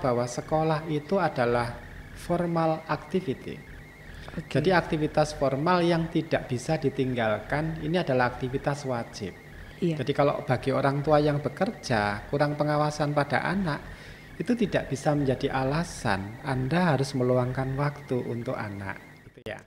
bahwa sekolah itu adalah formal activity. Okay. Jadi aktivitas formal yang tidak bisa ditinggalkan ini adalah aktivitas wajib. Iya. Jadi kalau bagi orang tua yang bekerja kurang pengawasan pada anak itu tidak bisa menjadi alasan Anda harus meluangkan waktu untuk anak. Gitu ya.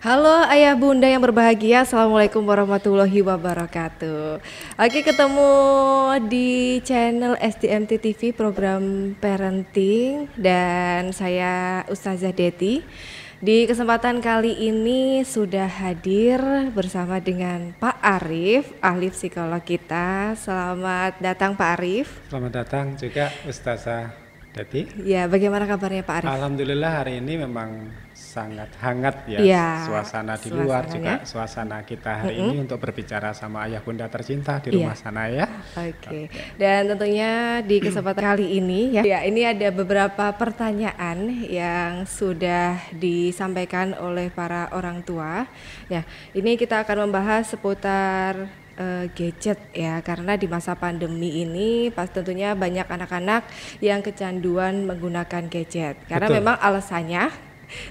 Halo ayah bunda yang berbahagia, assalamualaikum warahmatullahi wabarakatuh. Oke ketemu di channel SDMT TV program parenting dan saya Ustazah Deti. Di kesempatan kali ini sudah hadir bersama dengan Pak Arif, ahli psikolog kita. Selamat datang Pak Arif. Selamat datang juga Ustazah. Dati? Ya, bagaimana kabarnya Pak Arif? Alhamdulillah hari ini memang sangat hangat ya, ya suasana di luar ya. juga suasana kita hari mm -hmm. ini untuk berbicara sama ayah bunda tercinta di iya. rumah ya. sana ya. Oke. Okay. okay. Dan tentunya di kesempatan kali ini ya, ya ini ada beberapa pertanyaan yang sudah disampaikan oleh para orang tua. Ya, ini kita akan membahas seputar uh, gadget ya karena di masa pandemi ini pas tentunya banyak anak-anak yang kecanduan menggunakan gadget karena Betul. memang alasannya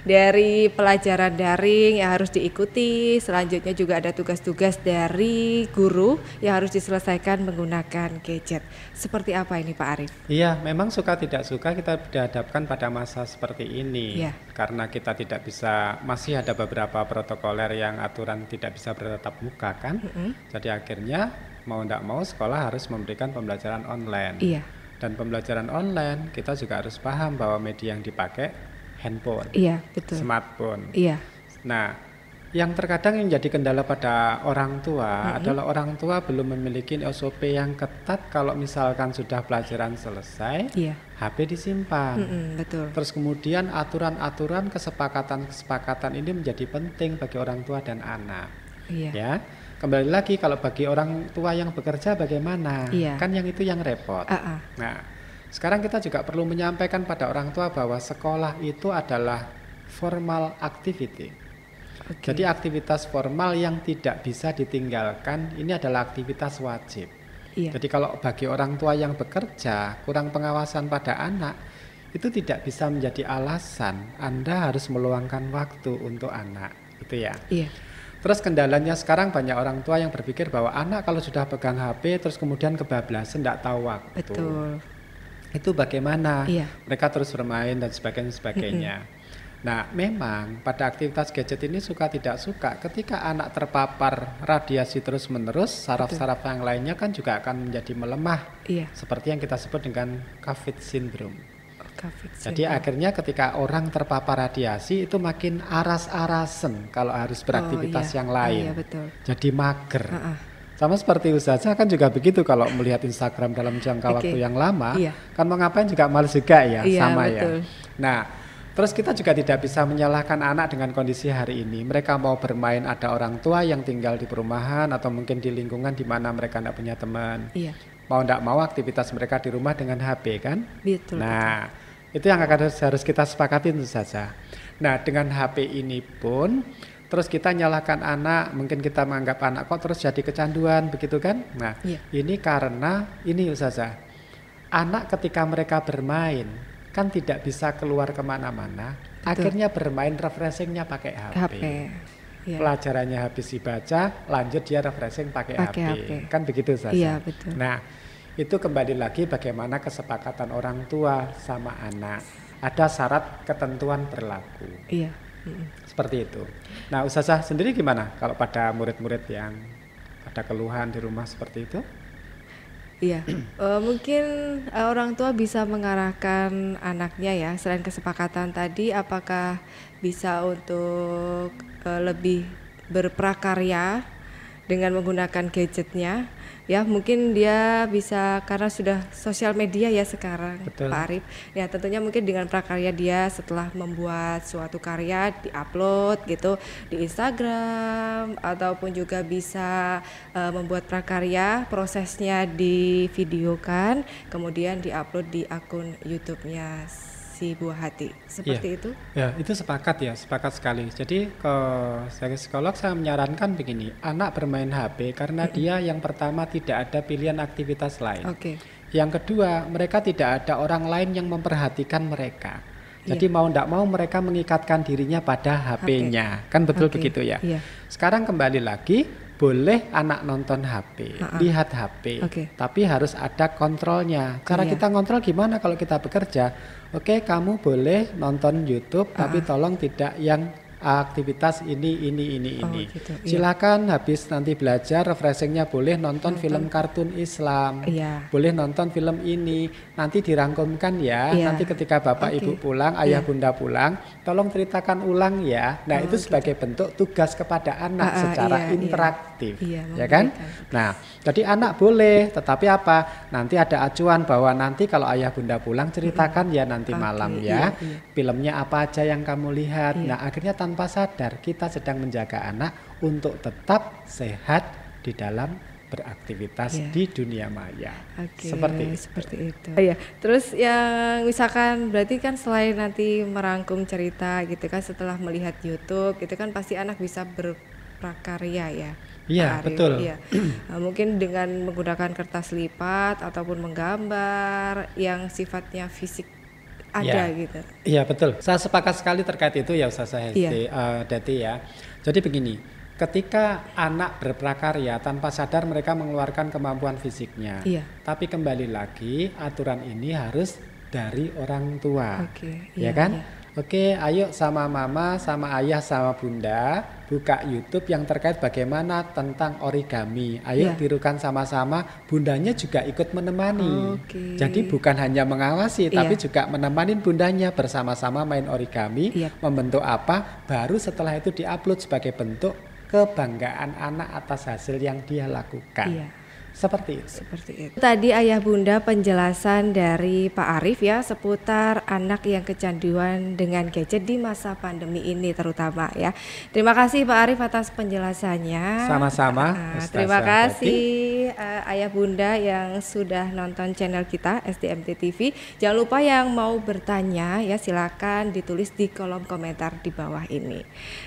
dari pelajaran daring yang harus diikuti. Selanjutnya juga ada tugas-tugas dari guru yang harus diselesaikan menggunakan gadget. Seperti apa ini Pak Arif? Iya, memang suka tidak suka kita dihadapkan pada masa seperti ini. Iya. Karena kita tidak bisa masih ada beberapa protokoler yang aturan tidak bisa bertetap muka kan. Mm -hmm. Jadi akhirnya mau tidak mau sekolah harus memberikan pembelajaran online. Iya dan pembelajaran online, kita juga harus paham bahwa media yang dipakai handphone, iya, betul. smartphone. Iya. Nah, yang terkadang yang jadi kendala pada orang tua mm adalah orang tua belum memiliki SOP yang ketat kalau misalkan sudah pelajaran selesai, iya. HP disimpan. Mm-hmm, betul. Terus kemudian aturan-aturan kesepakatan-kesepakatan ini menjadi penting bagi orang tua dan anak. Iya. Ya. Kembali lagi kalau bagi orang tua yang bekerja bagaimana? Iya. Kan yang itu yang repot. Uh-uh. Nah, sekarang kita juga perlu menyampaikan pada orang tua bahwa sekolah itu adalah formal activity. Okay. Jadi aktivitas formal yang tidak bisa ditinggalkan ini adalah aktivitas wajib. Iya. Jadi kalau bagi orang tua yang bekerja kurang pengawasan pada anak itu tidak bisa menjadi alasan Anda harus meluangkan waktu untuk anak, gitu ya. Iya. Terus kendalanya sekarang banyak orang tua yang berpikir bahwa anak kalau sudah pegang HP terus kemudian kebablasan tidak tahu waktu. Betul itu bagaimana iya. mereka terus bermain dan sebagainya sebagainya. Mm -hmm. Nah, memang pada aktivitas gadget ini suka tidak suka, ketika anak terpapar radiasi terus-menerus, saraf-saraf yang lainnya kan juga akan menjadi melemah. Iya. Seperti yang kita sebut dengan COVID syndrome. Jadi akhirnya ketika orang terpapar radiasi itu makin aras-arasen kalau harus oh, beraktivitas oh, iya. yang oh, lain. Oh, iya, betul. Jadi mager. Uh -uh sama seperti usaha kan juga begitu kalau melihat Instagram dalam jangka okay. waktu yang lama, iya. kan mau ngapain juga males juga ya, iya, sama ya. betul. ya. Nah, Terus kita juga tidak bisa menyalahkan anak dengan kondisi hari ini. Mereka mau bermain ada orang tua yang tinggal di perumahan atau mungkin di lingkungan di mana mereka tidak punya teman. Iya. Mau tidak mau aktivitas mereka di rumah dengan HP kan? Betul. Nah, betul. itu yang akan harus, harus kita sepakati tentu saja. Nah, dengan HP ini pun terus kita nyalahkan anak, mungkin kita menganggap anak kok terus jadi kecanduan begitu kan? Nah, ya. ini karena ini Ustazah, anak ketika mereka bermain kan tidak bisa keluar kemana-mana, akhirnya bermain refreshingnya pakai HP. HP. Ya. Pelajarannya habis dibaca, lanjut dia refreshing pakai, pakai HP. HP. Kan begitu Ustazah? Iya, betul. Nah, itu kembali lagi bagaimana kesepakatan orang tua sama anak. Ada syarat ketentuan berlaku. Iya seperti itu. Nah, usahah sendiri gimana kalau pada murid-murid yang ada keluhan di rumah seperti itu? Iya, uh, mungkin uh, orang tua bisa mengarahkan anaknya ya, selain kesepakatan tadi, apakah bisa untuk uh, lebih berprakarya dengan menggunakan gadgetnya ya mungkin dia bisa karena sudah sosial media ya sekarang Betul. Pak Arif ya tentunya mungkin dengan prakarya dia setelah membuat suatu karya di upload gitu di Instagram ataupun juga bisa uh, membuat prakarya prosesnya di video kan kemudian upload di akun YouTube-nya si buah hati. Seperti ya. itu? Ya, itu sepakat ya, sepakat sekali. Jadi ke saya psikolog saya menyarankan begini, anak bermain HP karena hmm. dia yang pertama tidak ada pilihan aktivitas lain. Okay. Yang kedua, mereka tidak ada orang lain yang memperhatikan mereka. Iya. Jadi yeah. mau tidak mau mereka mengikatkan dirinya pada HP-nya, HP. kan betul okay. begitu ya. Yeah. Sekarang kembali lagi boleh anak nonton HP, uh -uh. lihat HP, okay. tapi harus ada kontrolnya. Cara iya. kita kontrol gimana kalau kita bekerja? Oke, okay, kamu boleh nonton YouTube, uh -uh. tapi tolong tidak yang aktivitas ini ini ini oh, ini. gitu. Iya. Silakan iya. habis nanti belajar refreshingnya boleh nonton, nonton. film kartun Islam, iya. boleh nonton film ini. Nanti dirangkumkan ya. Iya. Nanti ketika bapak okay. ibu pulang, ayah iya. bunda pulang, tolong ceritakan ulang ya. Nah oh, itu gitu. sebagai bentuk tugas kepada anak ah, ah secara iya, iya, interaktif, iya. Iya, ya kan? Nah jadi anak boleh, tetapi apa? Nanti ada acuan bahwa nanti kalau ayah bunda pulang ceritakan mm -hmm. ya nanti okay, malam ya. Iya, iya. Filmnya apa aja yang kamu lihat. Iya. Nah akhirnya tanpa sadar kita sedang menjaga anak untuk tetap sehat di dalam beraktivitas yeah. di dunia maya. Okay, seperti itu. seperti itu. Oh, Terus yang misalkan berarti kan selain nanti merangkum cerita gitu kan setelah melihat YouTube gitu kan pasti anak bisa berprakarya ya. Iya, betul. Ya. Nah, mungkin dengan menggunakan kertas lipat ataupun menggambar yang sifatnya fisik ada ya. gitu. Iya betul. Saya sepakat sekali terkait itu ya Ustaz Hesti ya. uh, Dati ya. Jadi begini, ketika anak berprakarya tanpa sadar mereka mengeluarkan kemampuan fisiknya. Iya. Tapi kembali lagi aturan ini harus dari orang tua. Oke. Okay, ya, ya kan? Ya Oke, ayo sama mama, sama ayah, sama bunda buka YouTube yang terkait bagaimana tentang origami. Ayo ya. tirukan sama-sama. Bundanya juga ikut menemani. Okay. Jadi bukan hanya mengawasi, ya. tapi juga menemani bundanya bersama-sama main origami, ya. membentuk apa. Baru setelah itu diupload sebagai bentuk kebanggaan anak atas hasil yang dia lakukan. Ya. Seperti itu. Seperti itu. Tadi ayah bunda penjelasan dari Pak Arif ya seputar anak yang kecanduan dengan gadget di masa pandemi ini terutama ya. Terima kasih Pak Arif atas penjelasannya. Sama-sama. Uh, terima kasih uh, ayah bunda yang sudah nonton channel kita SDMT TV. Jangan lupa yang mau bertanya ya silakan ditulis di kolom komentar di bawah ini.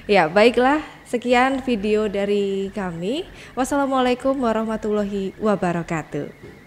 Ya baiklah Sekian video dari kami. Wassalamualaikum warahmatullahi wabarakatuh.